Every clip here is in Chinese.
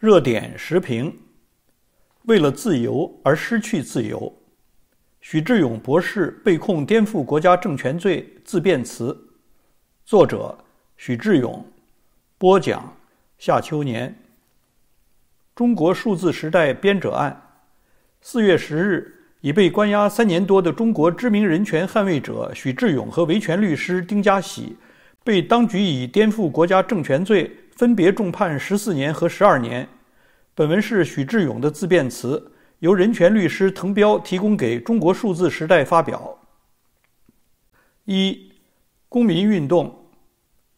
热点时评：为了自由而失去自由。许志勇博士被控颠覆国家政权罪自辩词。作者：许志勇。播讲：夏秋年。中国数字时代编者案。四月十日，已被关押三年多的中国知名人权捍卫者许志勇和维权律师丁家喜，被当局以颠覆国家政权罪。分别重判十四年和十二年。本文是许志勇的自辩词，由人权律师滕彪提供给《中国数字时代》发表。一，公民运动，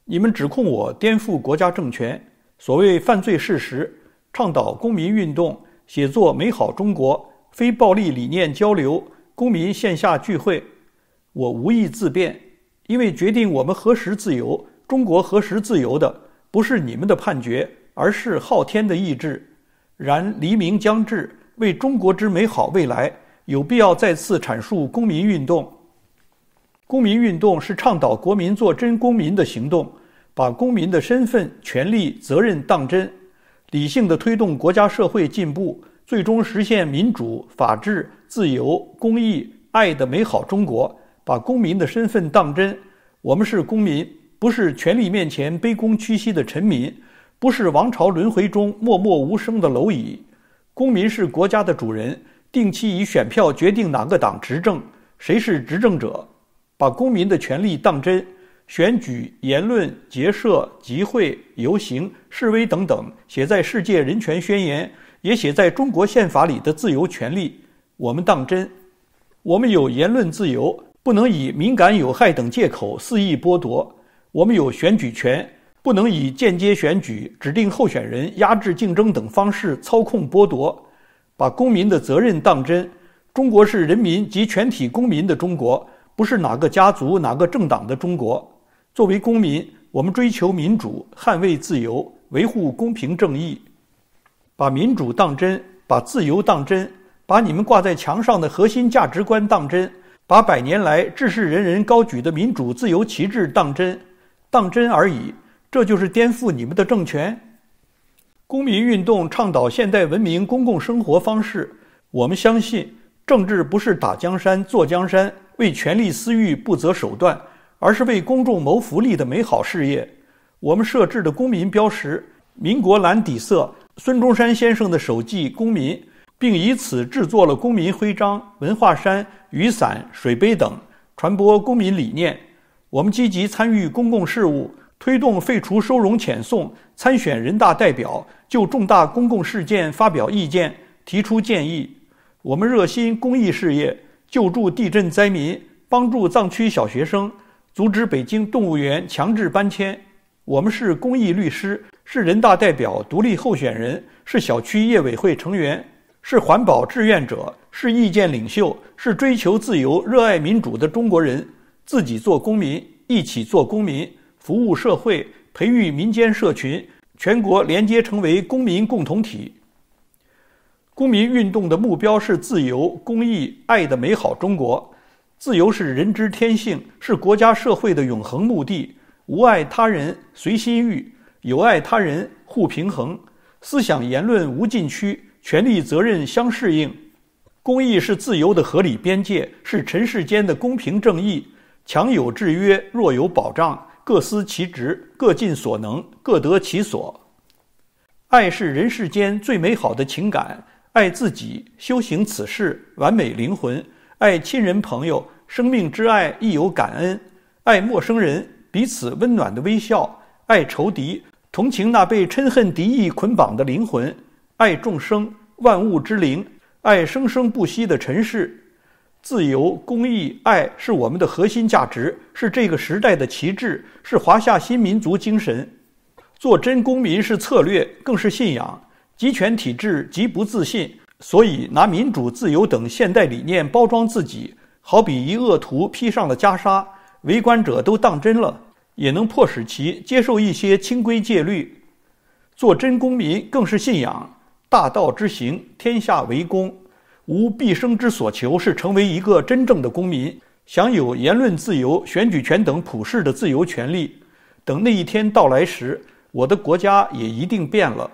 你们指控我颠覆国家政权，所谓犯罪事实，倡导公民运动，写作美好中国，非暴力理念交流，公民线下聚会，我无意自辩，因为决定我们何时自由，中国何时自由的。不是你们的判决，而是昊天的意志。然黎明将至，为中国之美好未来，有必要再次阐述公民运动。公民运动是倡导国民做真公民的行动，把公民的身份、权利、责任当真，理性的推动国家社会进步，最终实现民主、法治、自由、公益、爱的美好中国。把公民的身份当真，我们是公民。不是权力面前卑躬屈膝的臣民，不是王朝轮回中默默无声的蝼蚁。公民是国家的主人，定期以选票决定哪个党执政，谁是执政者。把公民的权利当真，选举、言论、结社、集会、游行、示威等等，写在《世界人权宣言》也写在中国宪法里的自由权利，我们当真。我们有言论自由，不能以敏感有害等借口肆意剥夺。我们有选举权，不能以间接选举、指定候选人、压制竞争等方式操控剥夺。把公民的责任当真。中国是人民及全体公民的中国，不是哪个家族、哪个政党的中国。作为公民，我们追求民主，捍卫自由，维护公平正义。把民主当真，把自由当真，把你们挂在墙上的核心价值观当真，把百年来志士仁人高举的民主自由旗帜当真。当真而已，这就是颠覆你们的政权。公民运动倡导现代文明公共生活方式。我们相信，政治不是打江山、坐江山、为权力私欲不择手段，而是为公众谋福利的美好事业。我们设置的公民标识，民国蓝底色，孙中山先生的手记“公民”，并以此制作了公民徽章、文化衫、雨伞、水杯等，传播公民理念。我们积极参与公共事务，推动废除收容遣送，参选人大代表，就重大公共事件发表意见，提出建议。我们热心公益事业，救助地震灾民，帮助藏区小学生，阻止北京动物园强制搬迁。我们是公益律师，是人大代表独立候选人，是小区业委会成员，是环保志愿者，是意见领袖，是追求自由、热爱民主的中国人。自己做公民，一起做公民，服务社会，培育民间社群，全国连接成为公民共同体。公民运动的目标是自由、公益、爱的美好中国。自由是人之天性，是国家社会的永恒目的。无爱他人，随心欲；有爱他人，互平衡。思想言论无禁区，权利责任相适应。公益是自由的合理边界，是尘世间的公平正义。强有制约，弱有保障，各司其职，各尽所能，各得其所。爱是人世间最美好的情感。爱自己，修行此事，完美灵魂；爱亲人朋友，生命之爱亦有感恩；爱陌生人，彼此温暖的微笑；爱仇敌，同情那被嗔恨敌意捆绑的灵魂；爱众生，万物之灵；爱生生不息的尘世。自由、公益、爱是我们的核心价值，是这个时代的旗帜，是华夏新民族精神。做真公民是策略，更是信仰。集权体制极不自信，所以拿民主、自由等现代理念包装自己，好比一恶徒披上了袈裟，围观者都当真了，也能迫使其接受一些清规戒律。做真公民更是信仰。大道之行，天下为公。无毕生之所求是成为一个真正的公民，享有言论自由、选举权等普世的自由权利。等那一天到来时，我的国家也一定变了。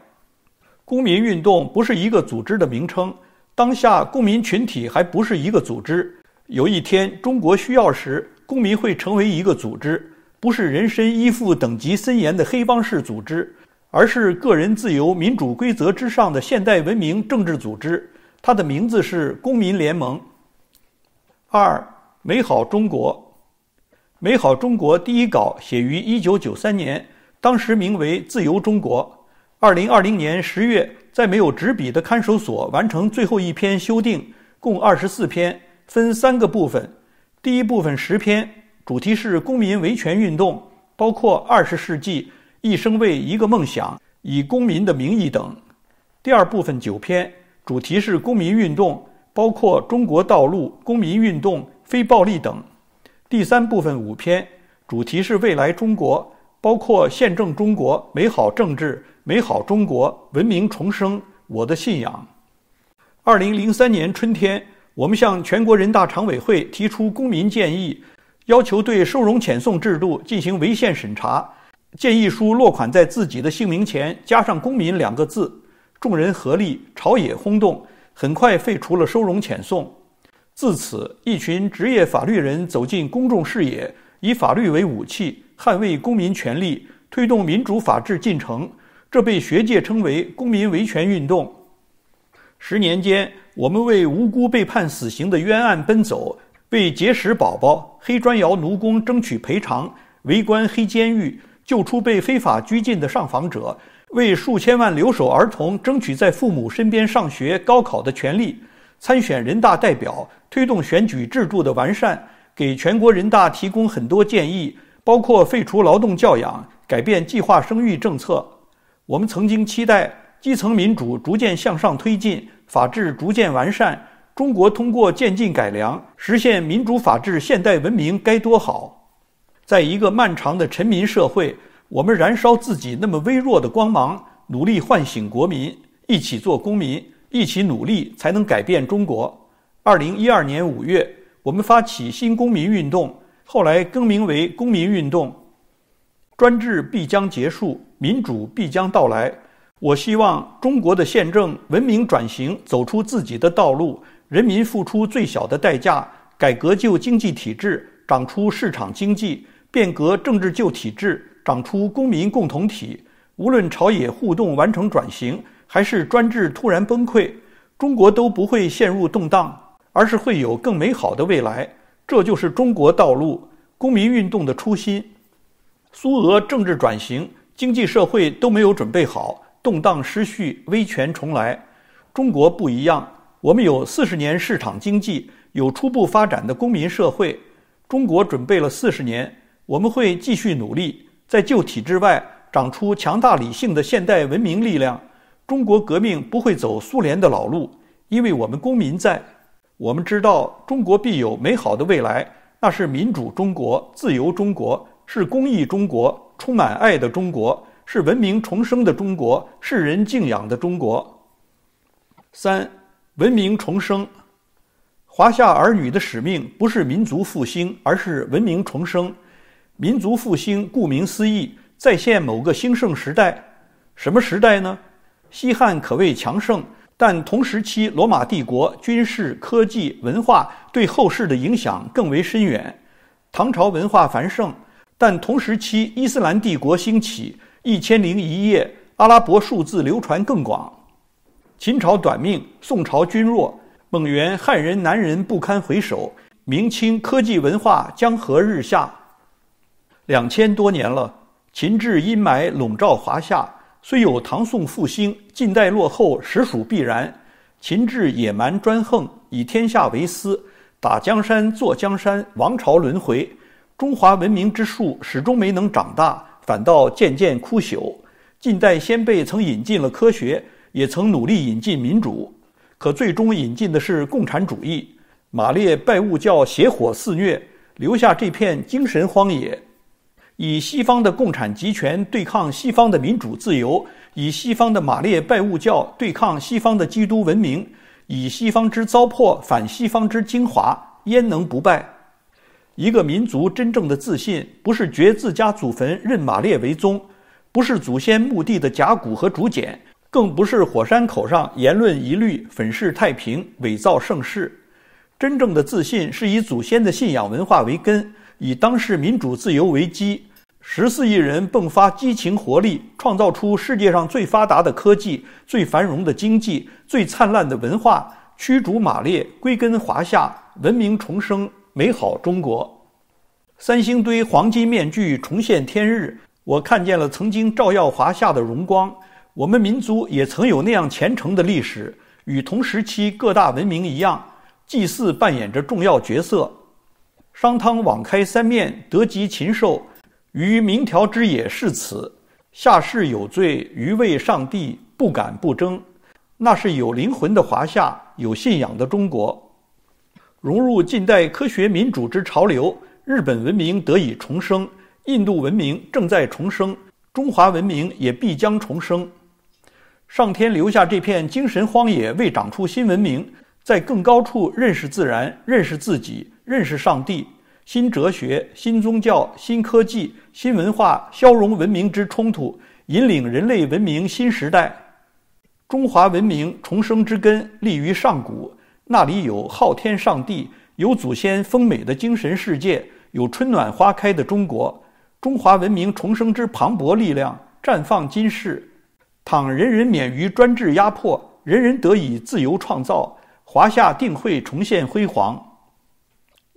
公民运动不是一个组织的名称，当下公民群体还不是一个组织。有一天中国需要时，公民会成为一个组织，不是人身依附、等级森严的黑帮式组织，而是个人自由、民主规则之上的现代文明政治组织。它的名字是公民联盟。二、美好中国。美好中国第一稿写于一九九三年，当时名为《自由中国》。二零二零年十月，在没有纸笔的看守所完成最后一篇修订，共二十四篇，分三个部分。第一部分十篇，主题是公民维权运动，包括二十世纪一生为一个梦想、以公民的名义等。第二部分九篇。主题是公民运动，包括中国道路、公民运动、非暴力等。第三部分五篇，主题是未来中国，包括宪政中国、美好政治、美好中国、文明重生、我的信仰。二零零三年春天，我们向全国人大常委会提出公民建议，要求对收容遣送制度进行违宪审查。建议书落款在自己的姓名前加上“公民”两个字。众人合力，朝野轰动，很快废除了收容遣送。自此，一群职业法律人走进公众视野，以法律为武器，捍卫公民权利，推动民主法治进程。这被学界称为“公民维权运动”。十年间，我们为无辜被判死刑的冤案奔走，为结石宝宝、黑砖窑奴工争取赔偿，围观黑监狱。救出被非法拘禁的上访者，为数千万留守儿童争取在父母身边上学、高考的权利；参选人大代表，推动选举制度的完善；给全国人大提供很多建议，包括废除劳动教养、改变计划生育政策。我们曾经期待基层民主逐渐向上推进，法治逐渐完善，中国通过渐进改良实现民主、法治、现代文明，该多好！在一个漫长的臣民社会，我们燃烧自己那么微弱的光芒，努力唤醒国民，一起做公民，一起努力才能改变中国。二零一二年五月，我们发起新公民运动，后来更名为公民运动。专制必将结束，民主必将到来。我希望中国的宪政文明转型，走出自己的道路，人民付出最小的代价，改革旧经济体制，长出市场经济。变革政治旧体制，长出公民共同体。无论朝野互动完成转型，还是专制突然崩溃，中国都不会陷入动荡，而是会有更美好的未来。这就是中国道路、公民运动的初心。苏俄政治转型、经济社会都没有准备好，动荡失序、威权重来。中国不一样，我们有四十年市场经济，有初步发展的公民社会。中国准备了四十年。我们会继续努力，在旧体制外长出强大理性的现代文明力量。中国革命不会走苏联的老路，因为我们公民在。我们知道，中国必有美好的未来，那是民主中国、自由中国、是公益中国、充满爱的中国、是文明重生的中国、世人敬仰的中国。三，文明重生，华夏儿女的使命不是民族复兴，而是文明重生。民族复兴，顾名思义，再现某个兴盛时代，什么时代呢？西汉可谓强盛，但同时期罗马帝国军事、科技、文化对后世的影响更为深远。唐朝文化繁盛，但同时期伊斯兰帝国兴起，《一千零一夜》阿拉伯数字流传更广。秦朝短命，宋朝君弱，蒙元汉人南人不堪回首，明清科技文化江河日下。两千多年了，秦制阴霾笼罩华夏，虽有唐宋复兴，近代落后实属必然。秦制野蛮专横，以天下为私，打江山坐江山，王朝轮回，中华文明之树始终没能长大，反倒渐渐枯朽。近代先辈曾引进了科学，也曾努力引进民主，可最终引进的是共产主义，马列拜物教邪火肆虐，留下这片精神荒野。以西方的共产集权对抗西方的民主自由，以西方的马列拜物教对抗西方的基督文明，以西方之糟粕反西方之精华，焉能不败？一个民族真正的自信，不是掘自家祖坟认马列为宗，不是祖先墓地的甲骨和竹简，更不是火山口上言论一律粉饰太平、伪造盛世。真正的自信是以祖先的信仰文化为根，以当时民主自由为基。十四亿人迸发激情活力，创造出世界上最发达的科技、最繁荣的经济、最灿烂的文化，驱逐马列，归根华夏，文明重生，美好中国。三星堆黄金面具重现天日，我看见了曾经照耀华夏的荣光。我们民族也曾有那样虔诚的历史，与同时期各大文明一样，祭祀扮演着重要角色。商汤网开三面，得及禽兽。于明条之也是此，下士有罪，余为上帝不敢不争。那是有灵魂的华夏，有信仰的中国，融入近代科学民主之潮流，日本文明得以重生，印度文明正在重生，中华文明也必将重生。上天留下这片精神荒野，未长出新文明，在更高处认识自然，认识自己，认识上帝。新哲学、新宗教、新科技、新文化，消融文明之冲突，引领人类文明新时代。中华文明重生之根，立于上古，那里有昊天上帝，有祖先丰美的精神世界，有春暖花开的中国。中华文明重生之磅礴力量，绽放今世。倘人人免于专制压迫，人人得以自由创造，华夏定会重现辉煌。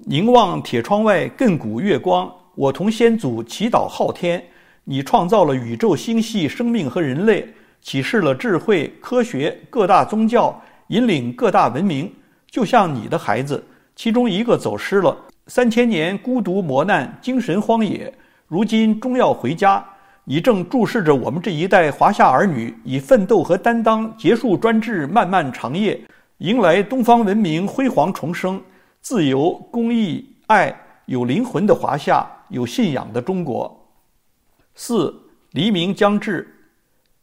凝望铁窗外亘古月光，我同先祖祈祷昊天，你创造了宇宙星系、生命和人类，启示了智慧科学，各大宗教引领各大文明，就像你的孩子，其中一个走失了，三千年孤独磨难，精神荒野，如今终要回家。你正注视着我们这一代华夏儿女，以奋斗和担当结束专制漫漫长夜，迎来东方文明辉煌重生。自由、公益、爱，有灵魂的华夏，有信仰的中国。四黎明将至，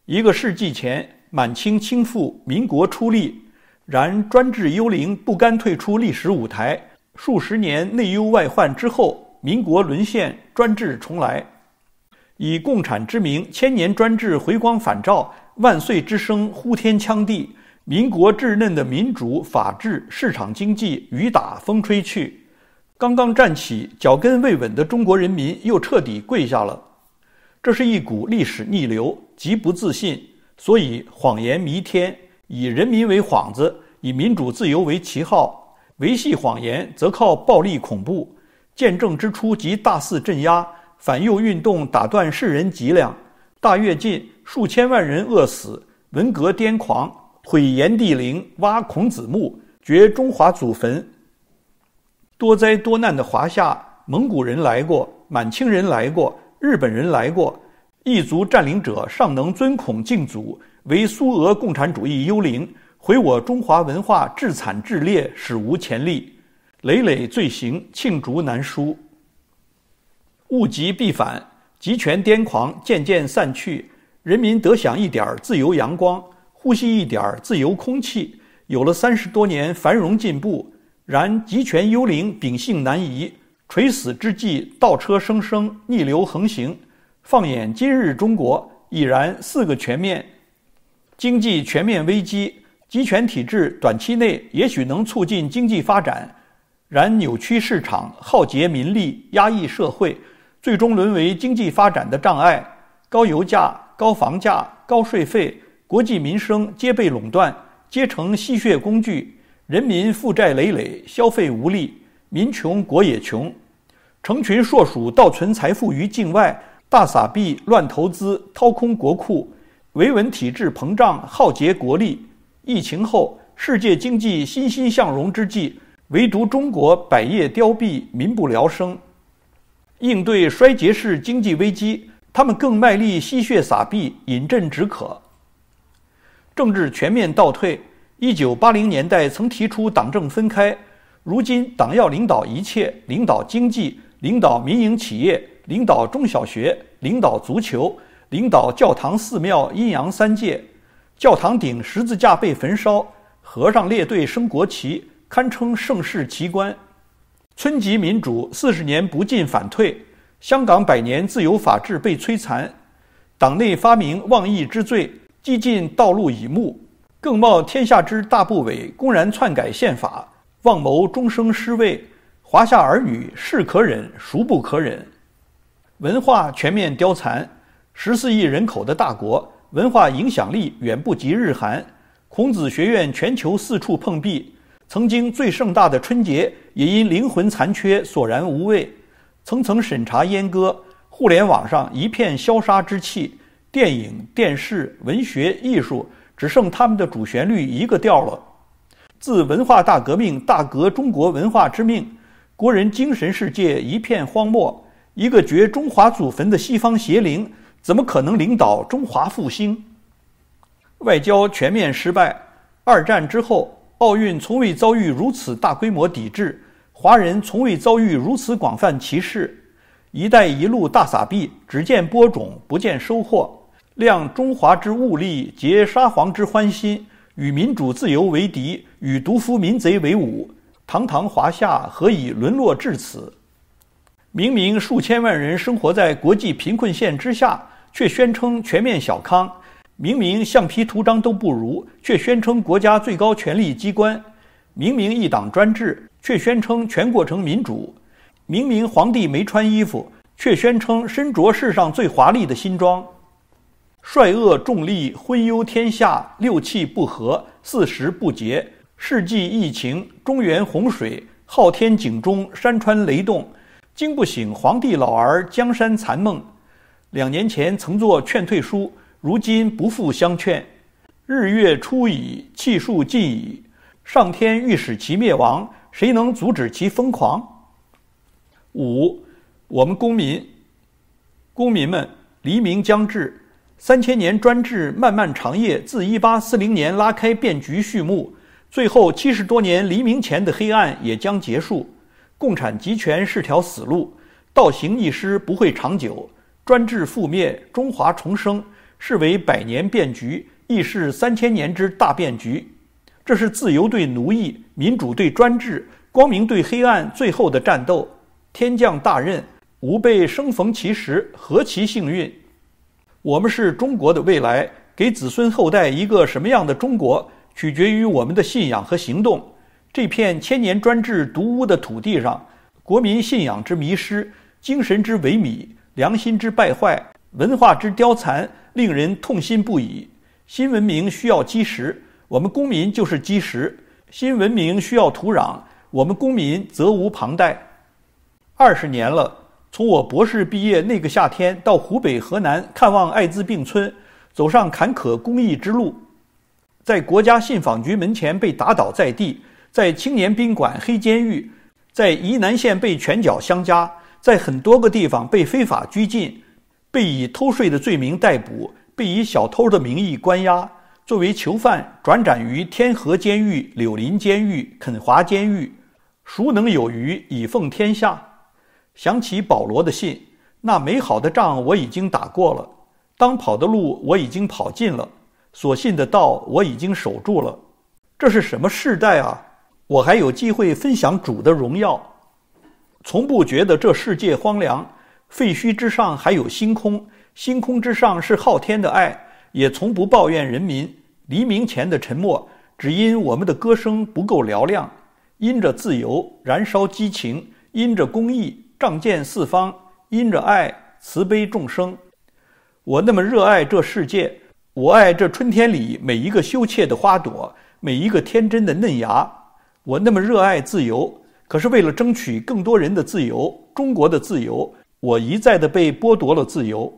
一个世纪前，满清倾覆，民国初立，然专制幽灵不甘退出历史舞台。数十年内忧外患之后，民国沦陷，专制重来。以共产之名，千年专制回光返照，万岁之声呼天抢地。民国稚嫩的民主、法治、市场经济，雨打风吹去，刚刚站起、脚跟未稳的中国人民又彻底跪下了。这是一股历史逆流，极不自信，所以谎言弥天，以人民为幌子，以民主自由为旗号，维系谎言则靠暴力、恐怖。建政之初即大肆镇压反右运动，打断世人脊梁；大跃进，数千万人饿死；文革癫狂。毁炎帝陵，挖孔子墓，掘中华祖坟。多灾多难的华夏，蒙古人来过，满清人来过，日本人来过，异族占领者尚能尊孔敬祖，唯苏俄共产主义幽灵毁我中华文化，至惨至烈，史无前例，累累罪行罄竹难书。物极必反，极权癫狂渐渐散去，人民得享一点自由阳光。呼吸一点儿自由空气，有了三十多年繁荣进步，然集权幽灵秉性难移，垂死之际倒车生生，逆流横行。放眼今日中国，已然四个全面，经济全面危机，集权体制短期内也许能促进经济发展，然扭曲市场，耗竭民力，压抑社会，最终沦为经济发展的障碍。高油价、高房价、高税费。国计民生皆被垄断，皆成吸血工具。人民负债累累，消费无力，民穷国也穷。成群硕鼠盗存财富于境外，大撒币乱投资，掏空国库，维稳体制膨胀，耗竭国力。疫情后，世界经济欣欣向荣之际，唯独中国百业凋敝，民不聊生。应对衰竭式经济危机，他们更卖力吸血撒币，饮鸩止渴。政治全面倒退。一九八零年代曾提出党政分开，如今党要领导一切，领导经济，领导民营企业，领导中小学，领导足球，领导教堂寺庙阴阳三界。教堂顶十字架被焚烧，和尚列队升国旗，堪称盛世奇观。村级民主四十年不进反退，香港百年自由法治被摧残，党内发明妄议之罪。既尽道路以目，更冒天下之大不韪，公然篡改宪法，妄谋终生失位。华夏儿女是可忍，孰不可忍？文化全面凋残，十四亿人口的大国，文化影响力远不及日韩。孔子学院全球四处碰壁，曾经最盛大的春节也因灵魂残缺索然无味。层层审查阉割，互联网上一片消杀之气。电影、电视、文学、艺术，只剩他们的主旋律一个调了。自文化大革命大革中国文化之命，国人精神世界一片荒漠。一个掘中华祖坟的西方邪灵，怎么可能领导中华复兴？外交全面失败。二战之后，奥运从未遭遇如此大规模抵制，华人从未遭遇如此广泛歧视。“一带一路”大撒币，只见播种，不见收获。量中华之物力，结沙皇之欢心，与民主自由为敌，与独夫民贼为伍。堂堂华夏，何以沦落至此？明明数千万人生活在国际贫困线之下，却宣称全面小康；明明橡皮图章都不如，却宣称国家最高权力机关；明明一党专制，却宣称全过程民主；明明皇帝没穿衣服，却宣称身着世上最华丽的新装。率恶重力昏忧天下六气不和四时不节世纪疫情中原洪水昊天井中山川雷动惊不醒皇帝老儿江山残梦两年前曾作劝退书如今不复相劝日月初矣气数尽矣上天欲使其灭亡谁能阻止其疯狂五我们公民公民们黎明将至。三千年专制漫漫长夜，自一八四零年拉开变局序幕，最后七十多年黎明前的黑暗也将结束。共产集权是条死路，倒行逆施不会长久。专制覆灭，中华重生，视为百年变局，亦是三千年之大变局。这是自由对奴役，民主对专制，光明对黑暗最后的战斗。天降大任，吾辈生逢其时，何其幸运！我们是中国的未来，给子孙后代一个什么样的中国，取决于我们的信仰和行动。这片千年专制独屋的土地上，国民信仰之迷失，精神之萎靡，良心之败坏，文化之凋残，令人痛心不已。新文明需要基石，我们公民就是基石；新文明需要土壤，我们公民责无旁贷。二十年了。从我博士毕业那个夏天到湖北、河南看望艾滋病村，走上坎坷公益之路，在国家信访局门前被打倒在地，在青年宾馆黑监狱，在沂南县被拳脚相加，在很多个地方被非法拘禁，被以偷税的罪名逮捕，被以小偷的名义关押，作为囚犯转辗于天河监狱、柳林监狱、垦华监狱，孰能有余以奉天下？想起保罗的信，那美好的仗我已经打过了，当跑的路我已经跑尽了，所信的道我已经守住了。这是什么世代啊！我还有机会分享主的荣耀，从不觉得这世界荒凉，废墟之上还有星空，星空之上是昊天的爱，也从不抱怨人民。黎明前的沉默，只因我们的歌声不够嘹亮，因着自由燃烧激情，因着公义。仗剑四方，因着爱慈悲众生。我那么热爱这世界，我爱这春天里每一个羞怯的花朵，每一个天真的嫩芽。我那么热爱自由，可是为了争取更多人的自由，中国的自由，我一再的被剥夺了自由。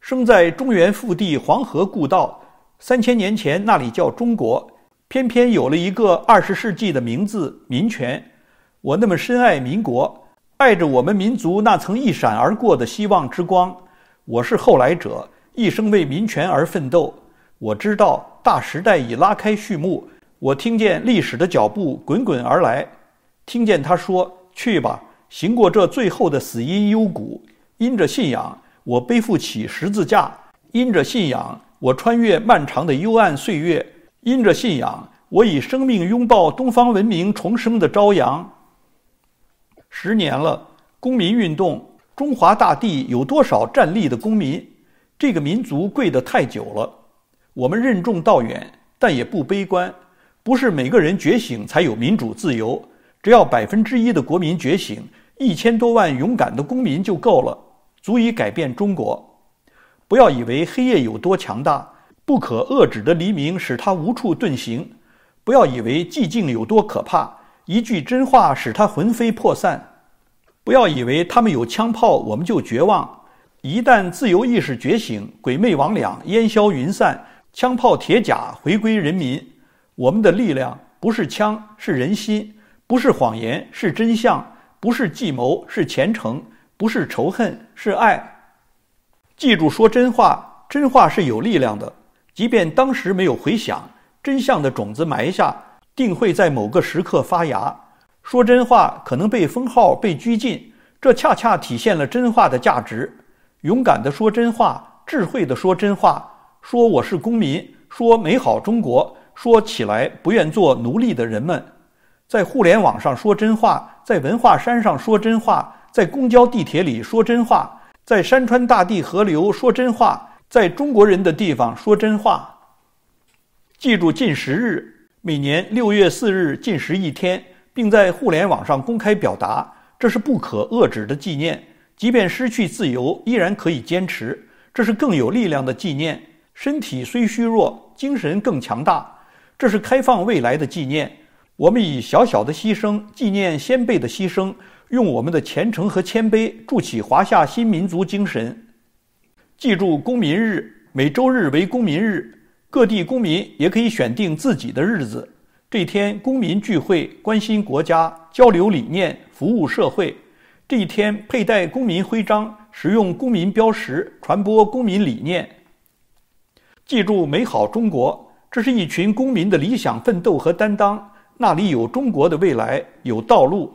生在中原腹地黄河故道，三千年前那里叫中国，偏偏有了一个二十世纪的名字民权。我那么深爱民国。带着我们民族那曾一闪而过的希望之光，我是后来者，一生为民权而奋斗。我知道大时代已拉开序幕，我听见历史的脚步滚滚而来，听见他说：“去吧，行过这最后的死因幽谷。”因着信仰，我背负起十字架；因着信仰，我穿越漫长的幽暗岁月；因着信仰，我以生命拥抱东方文明重生的朝阳。十年了，公民运动，中华大地有多少站立的公民？这个民族跪得太久了。我们任重道远，但也不悲观。不是每个人觉醒才有民主自由，只要百分之一的国民觉醒，一千多万勇敢的公民就够了，足以改变中国。不要以为黑夜有多强大，不可遏止的黎明使它无处遁形。不要以为寂静有多可怕。一句真话使他魂飞魄散。不要以为他们有枪炮，我们就绝望。一旦自由意识觉醒，鬼魅魍魉烟消云散，枪炮铁甲回归人民。我们的力量不是枪，是人心；不是谎言，是真相；不是计谋，是虔诚；不是仇恨，是爱。记住，说真话，真话是有力量的，即便当时没有回响，真相的种子埋下。定会在某个时刻发芽。说真话可能被封号、被拘禁，这恰恰体现了真话的价值。勇敢地说真话，智慧地说真话，说我是公民，说美好中国，说起来不愿做奴隶的人们，在互联网上说真话，在文化山上说真话，在公交、地铁里说真话，在山川大地、河流说真话，在中国人的地方说真话。记住，近十日。每年六月四日禁食一天，并在互联网上公开表达，这是不可遏止的纪念。即便失去自由，依然可以坚持，这是更有力量的纪念。身体虽虚弱，精神更强大，这是开放未来的纪念。我们以小小的牺牲纪念先辈的牺牲，用我们的虔诚和谦卑筑起华夏新民族精神。记住公民日，每周日为公民日。各地公民也可以选定自己的日子，这一天公民聚会，关心国家，交流理念，服务社会。这一天佩戴公民徽章，使用公民标识，传播公民理念。记住美好中国，这是一群公民的理想、奋斗和担当。那里有中国的未来，有道路。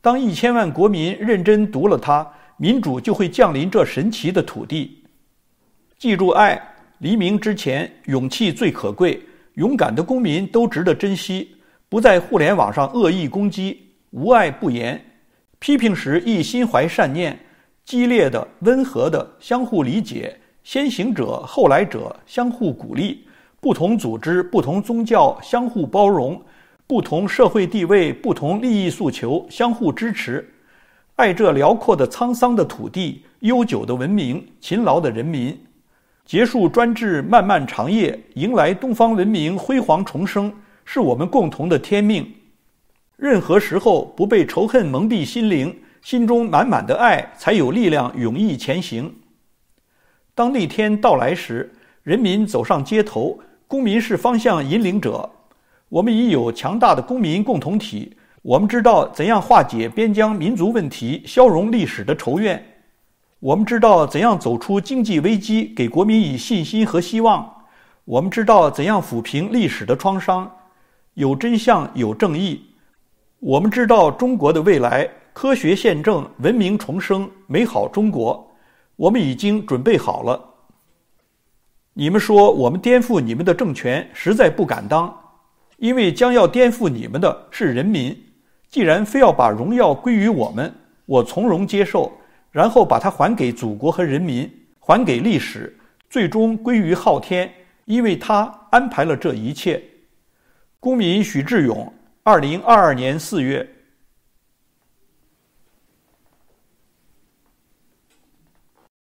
当一千万国民认真读了它，民主就会降临这神奇的土地。记住爱。黎明之前，勇气最可贵。勇敢的公民都值得珍惜。不在互联网上恶意攻击，无爱不言。批评时亦心怀善念，激烈的、温和的，相互理解。先行者、后来者，相互鼓励。不同组织、不同宗教，相互包容；不同社会地位、不同利益诉求，相互支持。爱这辽阔的、沧桑的土地，悠久的文明，勤劳的人民。结束专制漫漫长夜，迎来东方文明辉煌重生，是我们共同的天命。任何时候不被仇恨蒙蔽心灵，心中满满的爱才有力量，勇毅前行。当那天到来时，人民走上街头，公民是方向引领者。我们已有强大的公民共同体，我们知道怎样化解边疆民族问题，消融历史的仇怨。我们知道怎样走出经济危机，给国民以信心和希望；我们知道怎样抚平历史的创伤，有真相，有正义。我们知道中国的未来，科学宪政，文明重生，美好中国。我们已经准备好了。你们说我们颠覆你们的政权，实在不敢当，因为将要颠覆你们的是人民。既然非要把荣耀归于我们，我从容接受。然后把它还给祖国和人民，还给历史，最终归于昊天，因为他安排了这一切。公民许志勇，二零二二年四月。